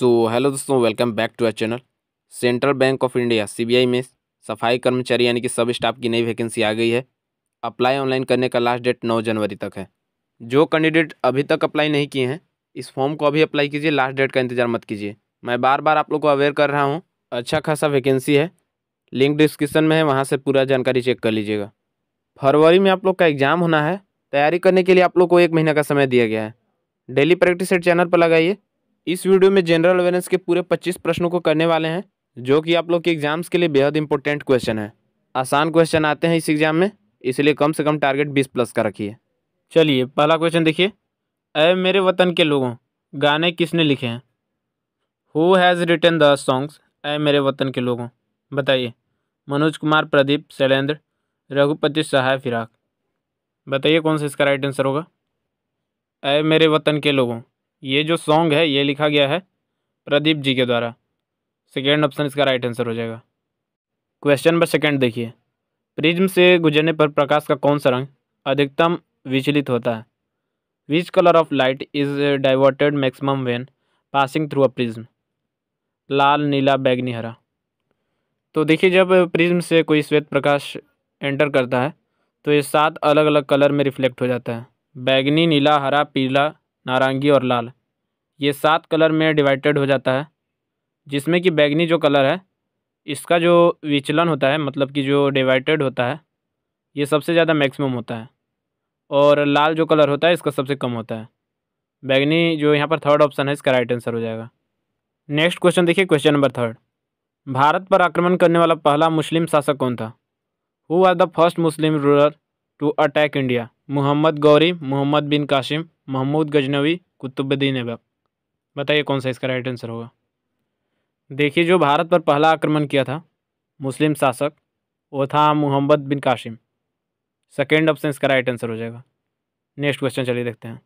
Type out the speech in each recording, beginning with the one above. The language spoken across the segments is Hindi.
सो हेलो दोस्तों welcome back to our channel Central Bank of India CBI में सफाई कर्मचारी यानी कि सब स्टाफ की नई वैकेंसी आ गई है अप्लाई ऑनलाइन करने का लास्ट डेट नौ जनवरी तक है जो कैंडिडेट अभी तक अप्लाई नहीं किए हैं इस फॉर्म को अभी अप्लाई कीजिए लास्ट डेट का इंतजार मत कीजिए मैं बार बार आप लोग को अवेयर कर रहा हूँ अच्छा खासा वैकेंसी है लिंक डिस्क्रिप्सन में है वहाँ से पूरा जानकारी चेक कर लीजिएगा फरवरी में आप लोग का एग्ज़ाम होना है तैयारी करने के लिए आप लोग को एक महीने का समय दिया गया है डेली प्रैक्टिस सेट चैनल पर लगाइए इस वीडियो में जनरल अवेयरनेस के पूरे 25 प्रश्नों को करने वाले हैं जो कि आप लोग के एग्जाम्स के लिए बेहद इंपॉर्टेंट क्वेश्चन है आसान क्वेश्चन आते हैं इस एग्जाम में इसलिए कम से कम टारगेट बीस प्लस का रखिए चलिए पहला क्वेश्चन देखिए अय मेरे वतन के लोगों गाने किसने लिखे हैं who has written the songs अय मेरे वतन के लोगों बताइए मनोज कुमार प्रदीप शैलेंद्र रघुपति सहाय फिराक बताइए कौन सा इसका राइट आंसर होगा अय मेरे वतन के लोगों ये जो सॉन्ग है ये लिखा गया है प्रदीप जी के द्वारा सेकेंड ऑप्शन इसका राइट आंसर हो जाएगा क्वेश्चन नंबर सेकेंड देखिए प्रिज्म से गुजरने पर प्रकाश का कौन सा रंग अधिकतम विचलित होता है which colour of light is diverted maximum when passing through a prism लाल नीला बैगनी हरा तो देखिए जब प्रिज्म से कोई श्वेत प्रकाश एंटर करता है तो ये सात अलग अलग कलर में रिफ्लेक्ट हो जाता है बैगनी नीला हरा पीला नारंगी और लाल ये सात कलर में डिवाइडेड हो जाता है जिसमें कि बैगनी जो कलर है इसका जो विचलन होता है मतलब कि जो डिवाइडेड होता है ये सबसे ज़्यादा मैक्सिमम होता है और लाल जो कलर होता है इसका सबसे कम होता है बैगनी जो यहाँ पर थर्ड ऑप्शन है इसका राइट आंसर हो जाएगा नेक्स्ट क्वेश्चन देखिए क्वेश्चन नंबर थर्ड भारत पर आक्रमण करने वाला पहला मुस्लिम शासक कौन था who are the first Muslim ruler to attack India Mohammad Ghori Mohammad bin Qasim Mahmud Ghaznavi Qutubuddin Aibak बताइए कौन सा इसका राइट आंसर होगा देखिए जो भारत पर पहला आक्रमण किया था मुस्लिम शासक वो था मोहम्मद बिन काशिम सेकेंड ऑप्शन इसका राइट आंसर हो जाएगा नेक्स्ट क्वेश्चन चलिए देखते हैं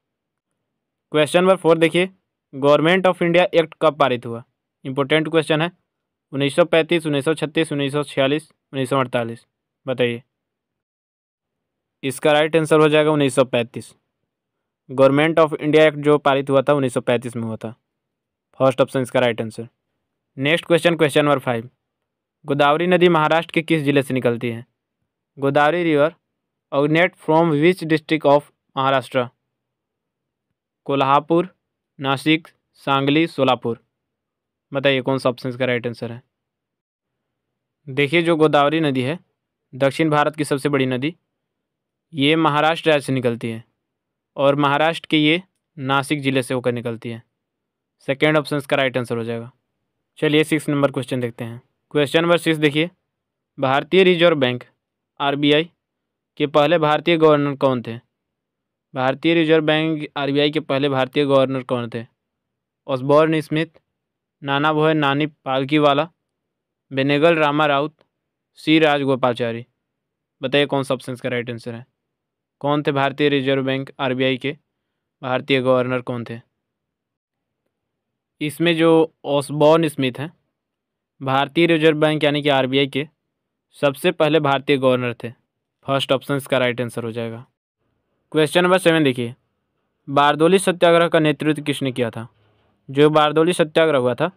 क्वेश्चन नंबर फोर देखिए गवर्नमेंट ऑफ इंडिया एक्ट कब पारित हुआ इंपॉर्टेंट क्वेश्चन है 1935, 1936, 1946, 1948 बताइए इसका राइट आंसर हो जाएगा 1935 गवर्नमेंट ऑफ इंडिया एक्ट जो पारित हुआ था 1935 में हुआ था फर्स्ट ऑप्शन इसका right answer next question question number five Godavari नदी महाराष्ट्र के किस जिले से निकलती है Godavari river originate from which district of Maharashtra Kolhapur Nashik Sangli Solapur बताइए कौन सा ऑप्शन इसका राइट आंसर है देखिए जो गोदावरी नदी है दक्षिण भारत की सबसे बड़ी नदी ये महाराष्ट्र राज्य से निकलती है और महाराष्ट्र के ये नासिक ज़िले से होकर निकलती है सेकेंड ऑप्शन इसका राइट आंसर हो जाएगा चलिए सिक्स नंबर क्वेश्चन देखते हैं क्वेश्चन नंबर सिक्स देखिए भारतीय रिजर्व बैंक आर के पहले भारतीय गवर्नर कौन थे भारतीय रिजर्व बैंक आर के पहले भारतीय गवर्नर कौन थे ऑसबॉर्न स्मिथ नाना भोय नानी पालकी वाला बेनेगल रामा राउत सी राजगोपालचारी बताइए कौन सा ऑप्शन का राइट आंसर है कौन थे भारतीय रिजर्व बैंक आरबीआई के भारतीय गवर्नर कौन थे इसमें जो ओसबॉर्न स्मिथ हैं भारतीय रिजर्व बैंक यानी कि आरबीआई के सबसे पहले भारतीय गवर्नर थे फर्स्ट ऑप्शन इसका राइट आंसर हो जाएगा क्वेश्चन नंबर सेवन देखिए बारदोली सत्याग्रह का नेतृत्व किसने किया था जो बारदोली सत्याग्रह हुआ था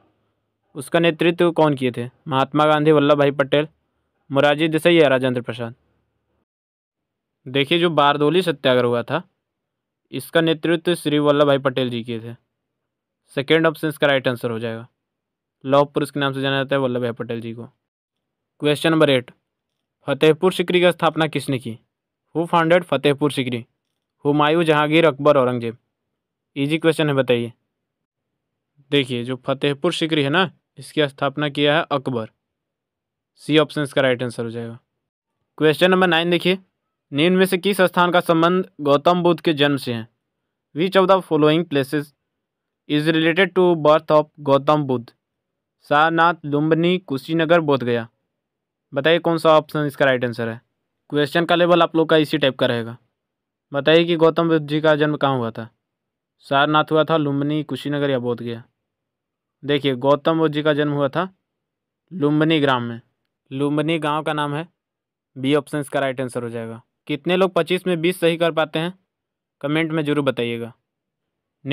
उसका नेतृत्व कौन किए थे महात्मा गांधी वल्लभ भाई पटेल मुरारजी देसाई या राजेंद्र प्रसाद देखिए जो बारदोली सत्याग्रह हुआ था इसका नेतृत्व श्री वल्लभ भाई पटेल जी के थे सेकेंड ऑप्शन इसका राइट आंसर हो जाएगा लॉ पुरुष के नाम से जाना जाता है वल्लभ भाई पटेल जी को question number eight Fatehpur Sikri का स्थापना किसने की who founded Fatehpur Sikri Humayun Jahangir Akbar Aurangzeb easy question है बताइए देखिए जो फतेहपुर सिकरी है ना इसकी स्थापना किया है अकबर सी ऑप्शन इसका राइट आंसर हो जाएगा क्वेश्चन नंबर नाइन देखिए निम्न में से किस स्थान का संबंध गौतम बुद्ध के जन्म से है which of the following places is related to birth of Gautam Buddha Sarnath Lumbini Kushinagar Bodhgaya बताइए कौन सा ऑप्शन इसका राइट आंसर है क्वेश्चन का लेवल आप लोग का इसी टाइप का रहेगा बताइए कि गौतम बुद्ध जी का जन्म कहाँ हुआ था सारनाथ हुआ था लुम्बनी कुशीनगर या बोधगया देखिए गौतम बुद्ध जी का जन्म हुआ था लुम्बनी ग्राम में लुम्बनी गांव का नाम है बी ऑप्शन इसका राइट आंसर हो जाएगा कितने लोग पच्चीस में बीस सही कर पाते हैं कमेंट में जरूर बताइएगा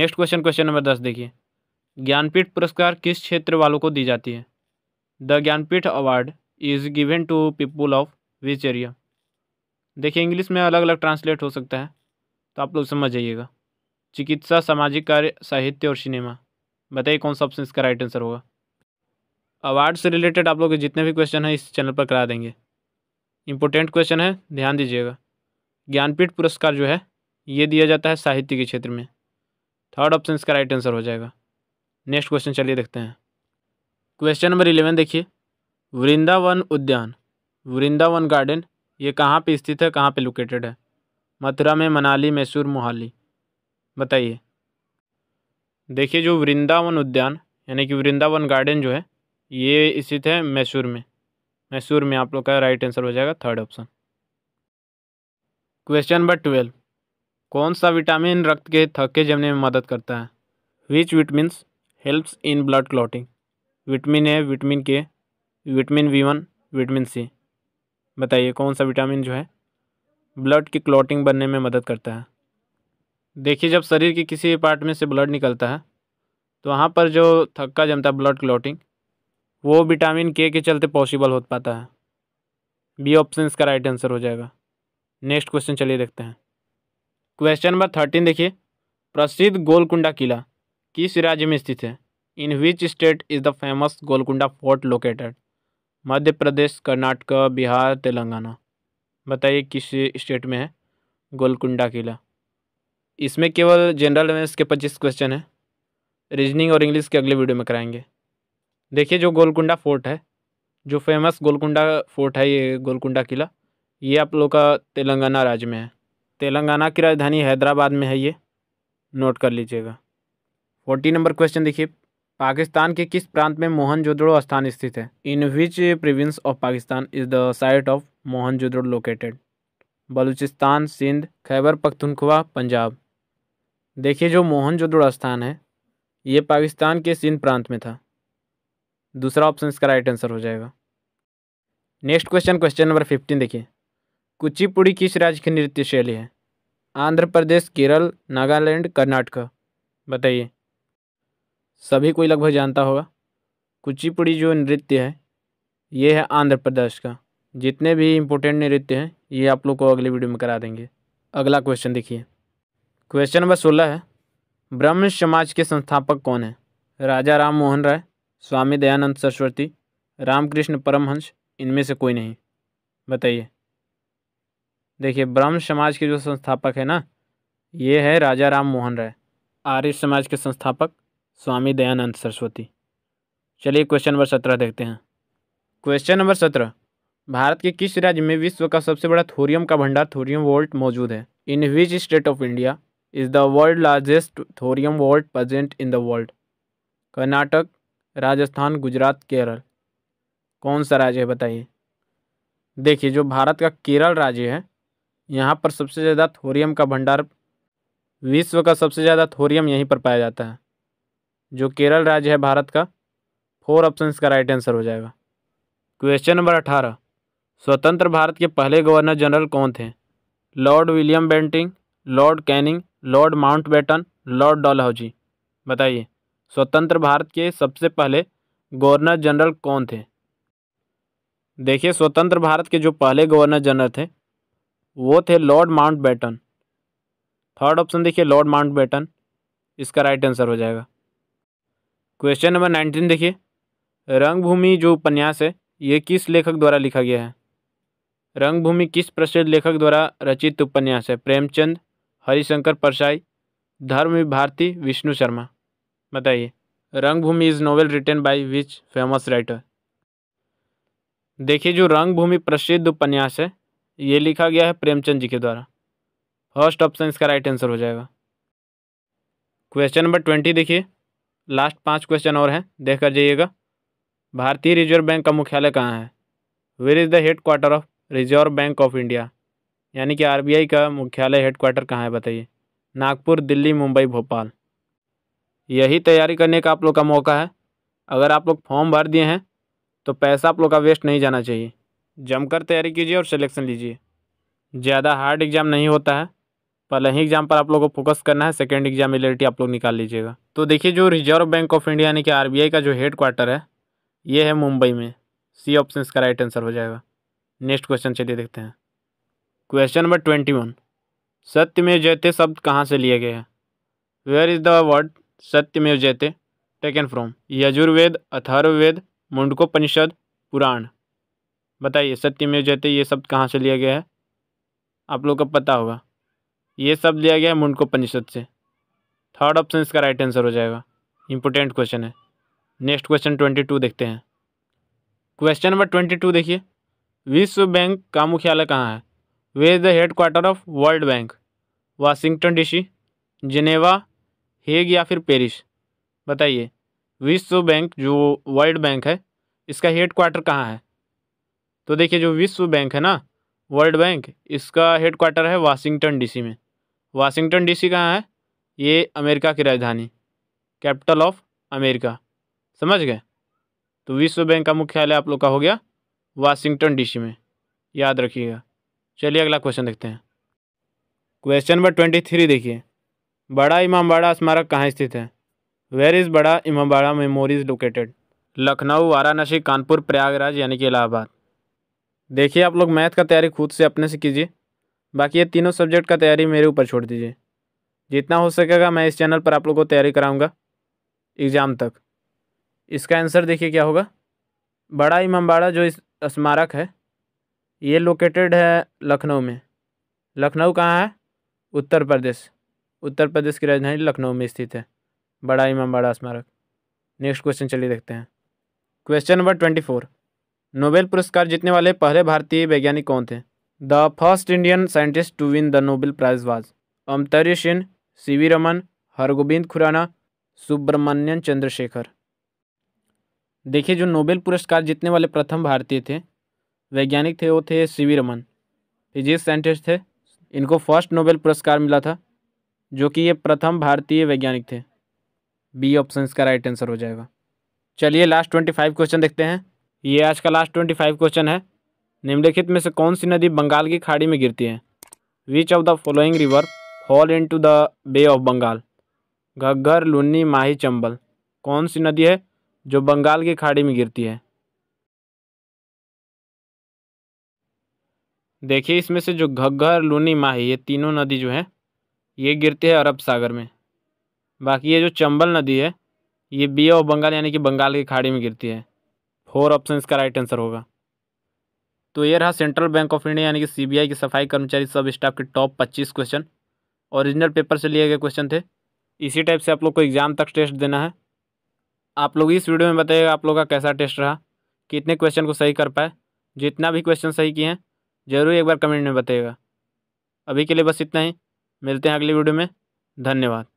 नेक्स्ट क्वेश्चन क्वेश्चन नंबर दस देखिए ज्ञानपीठ पुरस्कार किस क्षेत्र वालों को दी जाती है the Jnanpith award is given to people of which area देखिए इंग्लिश में अलग अलग ट्रांसलेट हो सकता है तो आप लोग समझ जाइएगा चिकित्सा सामाजिक कार्य साहित्य और सिनेमा बताइए कौन सा ऑप्शन इसका राइट आंसर होगा अवार्ड से रिलेटेड आप लोग के जितने भी क्वेश्चन हैं इस चैनल पर करा देंगे इंपॉर्टेंट क्वेश्चन है ध्यान दीजिएगा ज्ञानपीठ पुरस्कार जो है ये दिया जाता है साहित्य के क्षेत्र में थर्ड ऑप्शन इसका राइट आंसर हो जाएगा नेक्स्ट क्वेश्चन चलिए देखते हैं क्वेश्चन नंबर इलेवन देखिए वृंदावन उद्यान वृंदावन गार्डन ये कहाँ पे स्थित है कहाँ पे लोकेटेड है मथुरा में मनाली मैसूर मोहाली बताइए देखिए जो वृंदावन उद्यान यानी कि वृंदावन गार्डन जो है ये स्थित है मैसूर में मैसूर में आप लोग का राइट आंसर हो जाएगा third option question number twelve कौन सा विटामिन रक्त के थके जमने में मदद करता है which vitamins helps in blood clotting vitamin A vitamin K vitamin B one vitamin C बताइए कौन सा विटामिन जो है ब्लड की क्लॉटिंग बनने में मदद करता है देखिए जब शरीर के किसी पार्ट में से ब्लड निकलता है तो वहाँ पर जो थक्का जमता है ब्लड क्लॉटिंग वो विटामिन के के चलते पॉसिबल हो पाता है बी ऑप्शन इसका राइट आंसर हो जाएगा नेक्स्ट क्वेश्चन चलिए देखते हैं क्वेश्चन नंबर थर्टीन देखिए प्रसिद्ध गोलकुंडा किला किस राज्य में स्थित है in which state is the famous Golconda fort located Madhya Pradesh Karnataka Bihar Telangana बताइए किस स्टेट में है गोलकुंडा किला इसमें केवल जनरल अवेयरनेस के पच्चीस क्वेश्चन हैं रीजनिंग और इंग्लिश के अगले वीडियो में कराएंगे देखिए जो गोलकुंडा फोर्ट है जो फेमस गोलकुंडा फोर्ट है ये गोलकुंडा किला ये आप लोग का तेलंगाना राज्य में है तेलंगाना की राजधानी हैदराबाद में है ये नोट कर लीजिएगा फोर्टी नंबर क्वेश्चन देखिए पाकिस्तान के किस प्रांत में मोहनजोदड़ो स्थान स्थित है in which province of Pakistan is the site of Mohenjodaro located Balochistan Sindh Khyber Pakhtunkhwa Punjab देखिए जो मोहनजोदड़ो स्थान है ये पाकिस्तान के सिंध प्रांत में था दूसरा ऑप्शन इसका राइट आंसर हो जाएगा next question question number fifteen देखिए कुचिपुड़ी किस राज्य की नृत्य शैली है आंध्र प्रदेश केरल नागालैंड कर्नाटक बताइए सभी कोई लगभग जानता होगा कुचिपुड़ी जो नृत्य है ये है आंध्र प्रदेश का जितने भी इम्पोर्टेंट नृत्य हैं ये आप लोग को अगले वीडियो में करा देंगे अगला क्वेश्चन देखिए क्वेश्चन नंबर सोलह है ब्रह्म समाज के संस्थापक कौन है राजा राम मोहन राय स्वामी दयानंद सरस्वती रामकृष्ण परमहंस इनमें से कोई नहीं बताइए देखिए ब्राह्मण समाज के जो संस्थापक है ना ये है राजा राम मोहन राय आर्य समाज के संस्थापक स्वामी दयानंद सरस्वती चलिए क्वेश्चन नंबर सत्रह देखते हैं क्वेश्चन नंबर सत्रह भारत के किस राज्य में विश्व का सबसे बड़ा थोरियम का भंडार थोरियम वोल्ट मौजूद है in which state of India is the world largest thorium vault present in the world Karnataka Rajasthan Gujarat Kerala कौन सा राज्य है बताइए देखिए जो भारत का केरल राज्य है यहाँ पर सबसे ज़्यादा थोरियम का भंडार विश्व का सबसे ज़्यादा थोरियम यहीं पर पाया जाता है जो केरल राज्य है भारत का फोर ऑप्शन का राइट आंसर हो जाएगा क्वेश्चन नंबर अठारह स्वतंत्र भारत के पहले गवर्नर जनरल कौन थे Lord William Bentinck Lord Canning Lord Batten Lord Dalhousie बताइए स्वतंत्र भारत के सबसे पहले गवर्नर जनरल कौन थे देखिए स्वतंत्र भारत के जो पहले गवर्नर जनरल थे वो थे Lord Mountbatten third option देखिए लॉर्ड माउंट बैटन इसका राइट आंसर हो जाएगा क्वेश्चन नंबर नाइनटीन देखिए रंगभूमि जो उपन्यास है ये किस लेखक द्वारा लिखा गया है रंगभूमि किस प्रसिद्ध लेखक द्वारा रचित उपन्यास है प्रेमचंद हरिशंकर परसाई धर्म भारती विष्णु शर्मा बताइए Rangbhoomi is novel written by which famous writer देखिए जो रंगभूमि प्रसिद्ध उपन्यास है ये लिखा गया है प्रेमचंद जी के द्वारा फर्स्ट ऑप्शन इसका राइट आंसर हो जाएगा क्वेश्चन नंबर ट्वेंटी देखिए लास्ट पांच क्वेश्चन और हैं देख कर जाइएगा भारतीय रिजर्व बैंक का मुख्यालय कहाँ है where is the headquarter of reserve bank of India यानी कि आरबीआई का मुख्यालय हेड क्वार्टर कहाँ है बताइए नागपुर दिल्ली मुंबई भोपाल यही तैयारी करने का आप लोग का मौका है अगर आप लोग फॉर्म भर दिए हैं तो पैसा आप लोग का वेस्ट नहीं जाना चाहिए जमकर तैयारी कीजिए और सिलेक्शन लीजिए ज़्यादा हार्ड एग्ज़ाम नहीं होता है पहले ही एग्ज़ाम पर आप लोगों को फोकस करना है सेकेंड एग्जाम एलिटी आप लोग निकाल लीजिएगा तो देखिए जो रिजर्व बैंक ऑफ इंडिया यानी कि आर का जो हेड क्वार्टर है ये है मुंबई में सी ऑप्शन का राइट आंसर हो जाएगा नेक्स्ट क्वेश्चन चलिए देखते हैं क्वेश्चन नंबर ट्वेंटी वन सत्य में जयते शब्द कहाँ से लिए गए हैं where is the word Satya में जयते टेकन फ्रॉम यजुर्वेद अथर्ववेद मुंडकोपनिषद पुराण बताइए सत्यमेव जयते ये शब्द कहाँ से लिया गया है आप लोग को पता होगा ये शब्द लिया गया है मुंडकोपनिषद से थर्ड ऑप्शन इसका राइट आंसर हो जाएगा इंपॉर्टेंट क्वेश्चन है नेक्स्ट क्वेश्चन ट्वेंटी टू देखते हैं क्वेश्चन नंबर ट्वेंटी टू देखिए विश्व बैंक का मुख्यालय कहाँ है where is the headquarter of world bank Washington DC Geneva Hague या फिर पेरिस बताइए विश्व बैंक जो वर्ल्ड बैंक है इसका हेड क्वार्टर कहाँ है तो देखिए जो विश्व बैंक है ना वर्ल्ड बैंक इसका हेड क्वार्टर है वाशिंगटन डीसी में वाशिंगटन डीसी कहाँ है ये अमेरिका की राजधानी कैपिटल ऑफ अमेरिका समझ गए तो विश्व बैंक का मुख्यालय आप लोग का हो गया वाशिंगटन डीसी में याद रखिएगा चलिए अगला क्वेश्चन देखते हैं क्वेश्चन नंबर ट्वेंटी थ्री देखिए बड़ा इमामबाड़ा स्मारक कहाँ स्थित है where is Bada Imambara memories located Lucknow Varanasi Kanpur Prayagraj यानी कि इलाहाबाद देखिए आप लोग मैथ का तैयारी खुद से अपने से कीजिए बाकी ये तीनों सब्जेक्ट का तैयारी मेरे ऊपर छोड़ दीजिए जितना हो सकेगा मैं इस चैनल पर आप लोग को तैयारी कराऊंगा एग्ज़ाम तक इसका आंसर देखिए क्या होगा बड़ा इमामबाड़ा जो इस स्मारक है ये लोकेटेड है लखनऊ में लखनऊ कहाँ है उत्तर प्रदेश उत्तर प्रदेश की राजधानी लखनऊ में स्थित है बड़ा इमामबाड़ा स्मारक नेक्स्ट क्वेश्चन चलिए देखते हैं question number twenty four Nobel पुरस्कार जीतने वाले पहले भारतीय वैज्ञानिक कौन थे the first Indian scientist to win the Nobel prize was अमतरी सी वी रमन हरगोबिंद खुराना सुब्रमण्यन चंद्रशेखर देखिए जो नोबेल पुरस्कार जीतने वाले प्रथम भारतीय थे वैज्ञानिक थे वो थे C V Raman physics scientist थे इनको फर्स्ट नोबेल पुरस्कार मिला था जो कि ये प्रथम भारतीय वैज्ञानिक थे बी ऑप्शन इसका राइट आंसर हो जाएगा चलिए लास्ट ट्वेंटी फाइव क्वेश्चन देखते हैं ये आज का लास्ट ट्वेंटी फाइव क्वेश्चन है निम्नलिखित में से कौन सी नदी बंगाल की खाड़ी में गिरती है which of the following river fall into the bay of Bengal Ghaggar Luni Mahi Chambal कौन सी नदी है जो बंगाल की खाड़ी में गिरती है देखिए इसमें से जो घग्घर लुनी माही ये तीनों नदी जो है ये गिरती है अरब सागर में बाकी ये जो चंबल नदी है ये बी ऑफ बंगाल यानी कि बंगाल की खाड़ी में गिरती है फोर ऑप्शन इसका राइट आंसर होगा तो ये रहा सेंट्रल बैंक ऑफ इंडिया यानी कि सीबीआई के सफाई कर्मचारी सब स्टाफ के टॉप पच्चीस क्वेश्चन ओरिजिनल पेपर से लिए गए क्वेश्चन थे इसी टाइप से आप लोग को एग्ज़ाम तक टेस्ट देना है आप लोग इस वीडियो में बताइएगा आप लोग का कैसा टेस्ट रहा कितने क्वेश्चन को सही कर पाए जितना भी क्वेश्चन सही किए हैं ज़रूर एक बार कमेंट में बताइएगा अभी के लिए बस इतना ही मिलते हैं अगली वीडियो में धन्यवाद